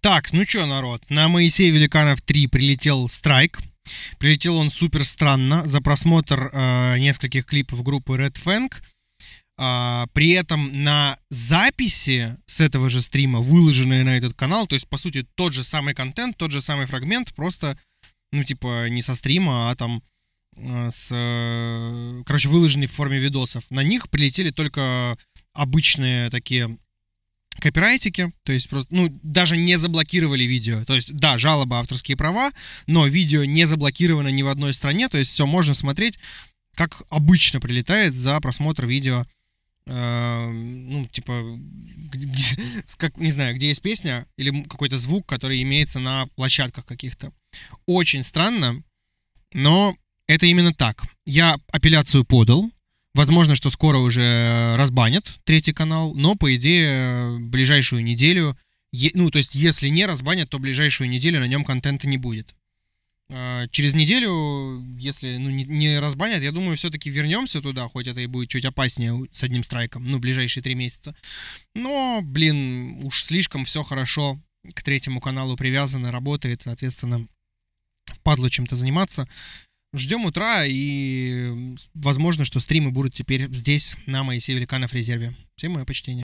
Так, ну чё, народ, на Моисея Великанов 3 прилетел страйк. Прилетел он супер странно за просмотр э, нескольких клипов группы Red Fang. Э, при этом на записи с этого же стрима, выложенные на этот канал, то есть, по сути, тот же самый контент, тот же самый фрагмент, просто, ну, типа, не со стрима, а там э, с... Э, короче, выложенный в форме видосов. На них прилетели только обычные такие копирайтики, то есть просто, ну, даже не заблокировали видео. То есть, да, жалоба, авторские права, но видео не заблокировано ни в одной стране, то есть все можно смотреть, как обычно прилетает за просмотр видео э, ну, типа, как, не знаю, где есть песня или какой-то звук, который имеется на площадках каких-то. Очень странно, но это именно так. Я апелляцию подал, Возможно, что скоро уже э, разбанят третий канал, но, по идее, ближайшую неделю, ну, то есть, если не разбанят, то ближайшую неделю на нем контента не будет. А, через неделю, если ну, не, не разбанят, я думаю, все-таки вернемся туда, хоть это и будет чуть опаснее с одним страйком, ну, ближайшие три месяца. Но, блин, уж слишком все хорошо к третьему каналу привязано, работает, соответственно, впадло чем-то заниматься. Ждем утра, и возможно, что стримы будут теперь здесь, на Моисея Великанов резерве. Всем мое почтение.